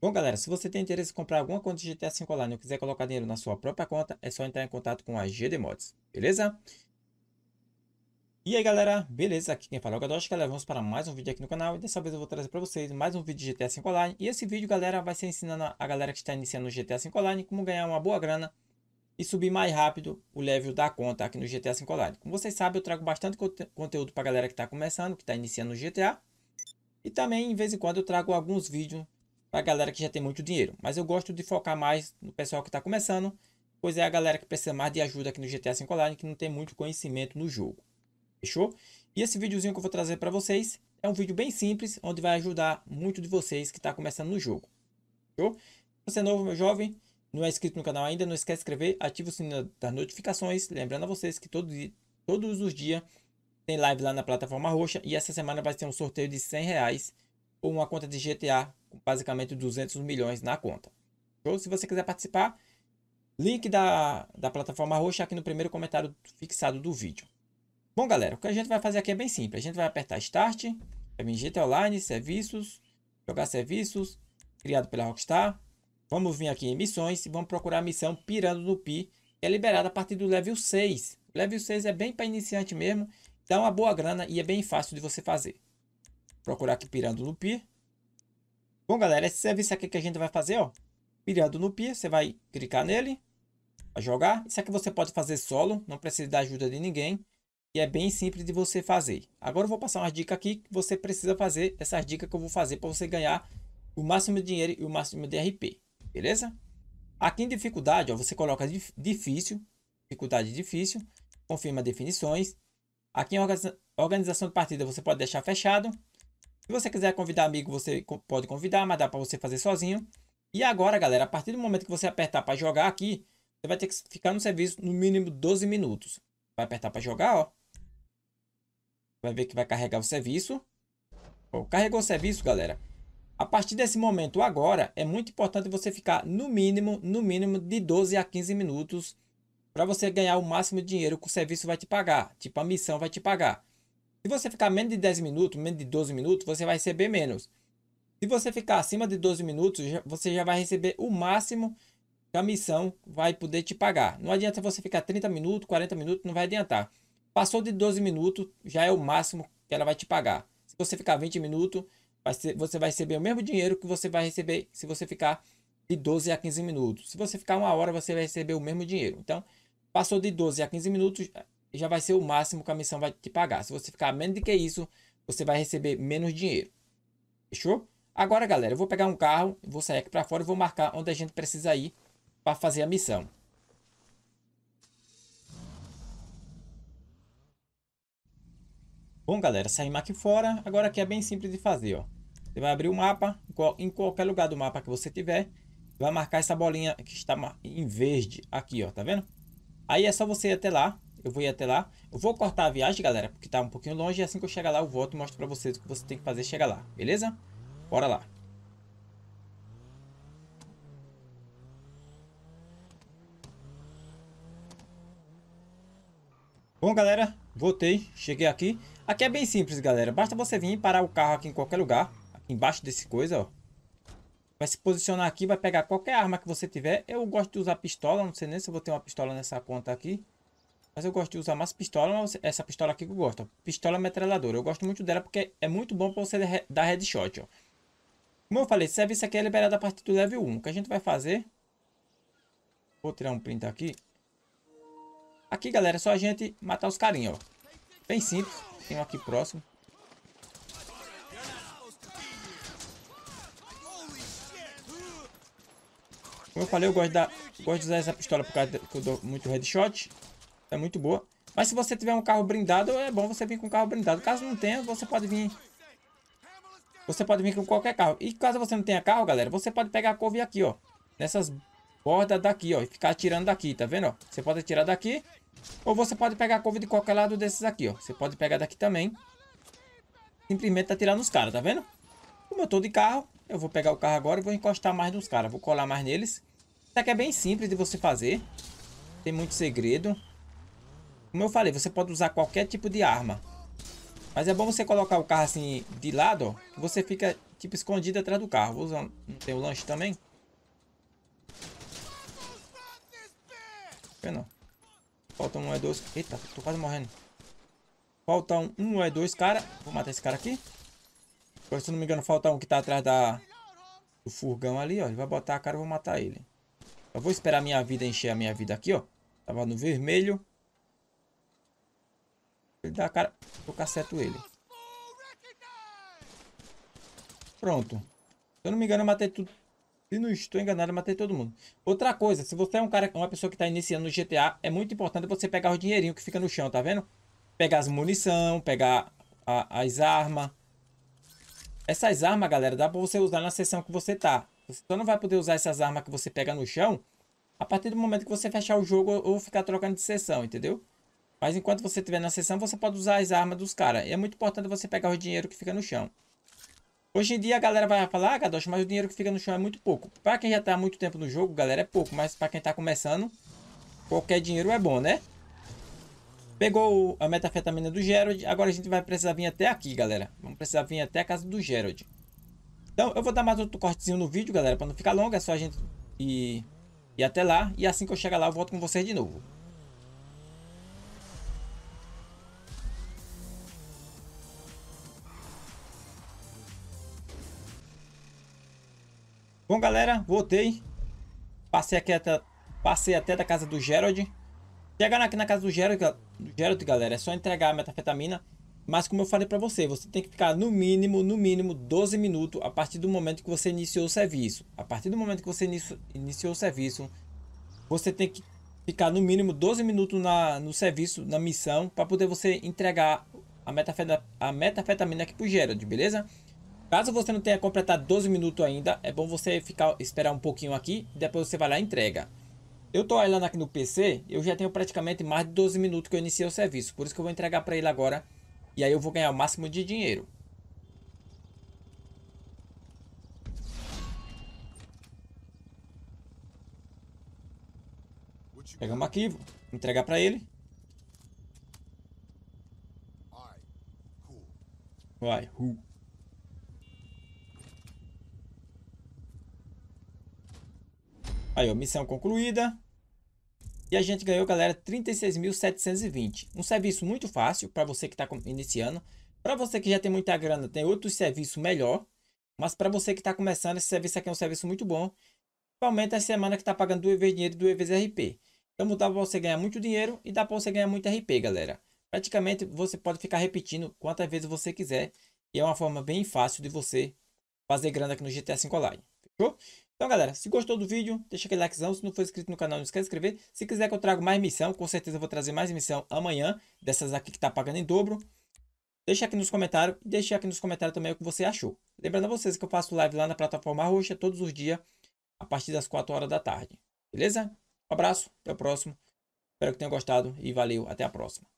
Bom, galera, se você tem interesse em comprar alguma conta de GTA V online ou quiser colocar dinheiro na sua própria conta, é só entrar em contato com a GD Mods, beleza? E aí, galera, beleza? Aqui quem fala é o Gadosh, galera, é, vamos para mais um vídeo aqui no canal e dessa vez eu vou trazer para vocês mais um vídeo de GTA 5 online e esse vídeo, galera, vai ser ensinando a galera que está iniciando o GTA 5 online como ganhar uma boa grana e subir mais rápido o level da conta aqui no GTA 5 Online. Como vocês sabem, eu trago bastante conte conteúdo para a galera que está começando, que está iniciando o GTA. E também, de vez em quando, eu trago alguns vídeos para a galera que já tem muito dinheiro. Mas eu gosto de focar mais no pessoal que está começando, pois é a galera que precisa mais de ajuda aqui no GTA V Online, que não tem muito conhecimento no jogo. Fechou? E esse videozinho que eu vou trazer para vocês é um vídeo bem simples, onde vai ajudar muito de vocês que está começando no jogo. Fechou? Se você é novo, meu jovem, não é inscrito no canal ainda, não esquece de inscrever, ativa o sininho das notificações, lembrando a vocês que todo, todos os dias tem live lá na plataforma roxa e essa semana vai ter um sorteio de 100 reais ou uma conta de GTA com basicamente 200 milhões na conta. Ou então, se você quiser participar, link da, da plataforma roxa aqui no primeiro comentário fixado do vídeo. Bom, galera, o que a gente vai fazer aqui é bem simples. A gente vai apertar Start, vai vir GTA Online, Serviços, Jogar Serviços, criado pela Rockstar. Vamos vir aqui em Missões e vamos procurar a missão Pirando no Pi, que é liberada a partir do level 6. O level 6 é bem para iniciante mesmo, dá uma boa grana e é bem fácil de você fazer procurar aqui pirando no pi. Bom, galera, esse serviço aqui que a gente vai fazer, ó. Pirando no pi, você vai clicar nele. Vai jogar. Isso aqui você pode fazer solo, não precisa da ajuda de ninguém. E é bem simples de você fazer. Agora eu vou passar umas dicas aqui que você precisa fazer. Essas dicas que eu vou fazer para você ganhar o máximo de dinheiro e o máximo de RP. Beleza? Aqui em dificuldade, ó, você coloca difícil, dificuldade difícil, confirma definições. Aqui em organização de partida, você pode deixar fechado. Se você quiser convidar amigo, você pode convidar, mas dá para você fazer sozinho. E agora, galera, a partir do momento que você apertar para jogar aqui, você vai ter que ficar no serviço no mínimo 12 minutos. Vai apertar para jogar, ó. Vai ver que vai carregar o serviço. Ó, carregou o serviço, galera. A partir desse momento agora, é muito importante você ficar no mínimo, no mínimo de 12 a 15 minutos para você ganhar o máximo de dinheiro que o serviço vai te pagar. Tipo, a missão vai te pagar. Se você ficar menos de 10 minutos, menos de 12 minutos, você vai receber menos. Se você ficar acima de 12 minutos, você já vai receber o máximo que a missão vai poder te pagar. Não adianta você ficar 30 minutos, 40 minutos, não vai adiantar. Passou de 12 minutos, já é o máximo que ela vai te pagar. Se você ficar 20 minutos, você vai receber o mesmo dinheiro que você vai receber se você ficar de 12 a 15 minutos. Se você ficar uma hora, você vai receber o mesmo dinheiro. Então, passou de 12 a 15 minutos, já vai ser o máximo que a missão vai te pagar. Se você ficar menos do que isso, você vai receber menos dinheiro. Fechou? Agora, galera, eu vou pegar um carro, vou sair aqui para fora e vou marcar onde a gente precisa ir para fazer a missão. Bom, galera, saímos aqui fora. Agora aqui é bem simples de fazer, ó. Você vai abrir o mapa, em qualquer lugar do mapa que você tiver, vai marcar essa bolinha que está em verde aqui, ó, tá vendo? Aí é só você ir até lá, eu vou ir até lá. Eu vou cortar a viagem, galera, porque tá um pouquinho longe. E assim que eu chegar lá, eu volto e mostro pra vocês o que você tem que fazer chegar lá. Beleza? Bora lá. Bom, galera, voltei, cheguei aqui. Aqui é bem simples, galera. Basta você vir parar o carro aqui em qualquer lugar. Aqui embaixo desse coisa, ó. Vai se posicionar aqui, vai pegar qualquer arma que você tiver. Eu gosto de usar pistola, não sei nem se eu vou ter uma pistola nessa conta aqui. Mas eu gosto de usar mais pistola, essa pistola aqui que eu gosto. Pistola metralhadora. Eu gosto muito dela porque é muito bom para você dar headshot, ó. Como eu falei, esse serviço aqui é liberado a partir do level 1. O que a gente vai fazer... Vou tirar um print aqui. Aqui, galera, é só a gente matar os carinhos, ó. Bem simples. Tem um aqui próximo. Como eu falei, eu gosto, da, gosto de usar essa pistola porque eu dou muito headshot. É muito boa. Mas se você tiver um carro blindado, é bom você vir com um carro blindado. Caso não tenha, você pode vir... Você pode vir com qualquer carro. E caso você não tenha carro, galera, você pode pegar a couve aqui, ó. Nessas bordas daqui, ó. E ficar atirando daqui, tá vendo? Ó? Você pode atirar daqui. Ou você pode pegar a couve de qualquer lado desses aqui, ó. Você pode pegar daqui também. Simplesmente atirar nos caras, tá vendo? Como eu tô de carro, eu vou pegar o carro agora e vou encostar mais nos caras. Vou colar mais neles. Isso aqui é bem simples de você fazer. Tem muito segredo. Como eu falei, você pode usar qualquer tipo de arma. Mas é bom você colocar o carro assim de lado, ó. Que você fica tipo escondido atrás do carro. Vou usar, tem o lanche também? Por que não? Falta um, é dois. Eita, tô quase morrendo. Falta um, e é dois, cara. Vou matar esse cara aqui. Agora, se não me engano, falta um que tá atrás da... Do furgão ali, ó. Ele vai botar a cara, eu vou matar ele. Eu vou esperar minha vida encher a minha vida aqui, ó. Tava no vermelho ele dá a cara. Eu caceto ele. Pronto. Se eu não me engano, eu matei tudo. Se não estou enganado, eu matei todo mundo. Outra coisa, se você é um cara, uma pessoa que está iniciando no GTA, é muito importante você pegar o dinheirinho que fica no chão, tá vendo? Pegar as munição, pegar a, as armas. Essas armas, galera, dá para você usar na sessão que você tá. Você só não vai poder usar essas armas que você pega no chão a partir do momento que você fechar o jogo ou ficar trocando de sessão, entendeu? Mas enquanto você estiver na sessão, você pode usar as armas dos caras. E é muito importante você pegar o dinheiro que fica no chão. Hoje em dia a galera vai falar, ah, Gadosh, mas o dinheiro que fica no chão é muito pouco. Para quem já está há muito tempo no jogo, galera, é pouco. Mas para quem está começando, qualquer dinheiro é bom, né? Pegou a metafetamina do Gerald. Agora a gente vai precisar vir até aqui, galera. Vamos precisar vir até a casa do Gerald. Então, eu vou dar mais outro cortezinho no vídeo, galera, para não ficar longo. É só a gente ir, ir até lá. E assim que eu chegar lá, eu volto com vocês de novo. Bom, galera, voltei. Passei, aqui até, passei até da casa do Gerald. Chegar aqui na casa do Gerald, do Gerald, galera, é só entregar a metafetamina. Mas como eu falei para você, você tem que ficar no mínimo, no mínimo 12 minutos a partir do momento que você iniciou o serviço. A partir do momento que você inicio, iniciou o serviço, você tem que ficar no mínimo 12 minutos na, no serviço, na missão, para poder você entregar a, metafeta, a metafetamina aqui pro Gerald, beleza? Caso você não tenha completado 12 minutos ainda, é bom você ficar esperar um pouquinho aqui, depois você vai lá e entrega. Eu estou olhando aqui no PC, eu já tenho praticamente mais de 12 minutos que eu iniciei o serviço, por isso que eu vou entregar para ele agora e aí eu vou ganhar o máximo de dinheiro. Pegamos aqui, entregar para ele. Vai, who? Aí, ó, missão concluída. E a gente ganhou, galera, 36.720. Um serviço muito fácil para você que está iniciando. Para você que já tem muita grana, tem outro serviço melhor. Mas para você que está começando, esse serviço aqui é um serviço muito bom. Principalmente a semana que está pagando duas vezes dinheiro e duas vezes RP. Então dá para você ganhar muito dinheiro e dá para você ganhar muito RP, galera. Praticamente você pode ficar repetindo quantas vezes você quiser. E é uma forma bem fácil de você fazer grana aqui no GTA V Online. Fechou? Então, galera, se gostou do vídeo, deixa aquele likezão. Se não for inscrito no canal, não esquece de inscrever. Se quiser que eu traga mais missão, com certeza eu vou trazer mais missão amanhã. Dessas aqui que tá pagando em dobro. Deixa aqui nos comentários. E deixa aqui nos comentários também o que você achou. Lembrando a vocês que eu faço live lá na plataforma roxa todos os dias. A partir das 4 horas da tarde. Beleza? Um abraço, até o próximo. Espero que tenham gostado e valeu, até a próxima.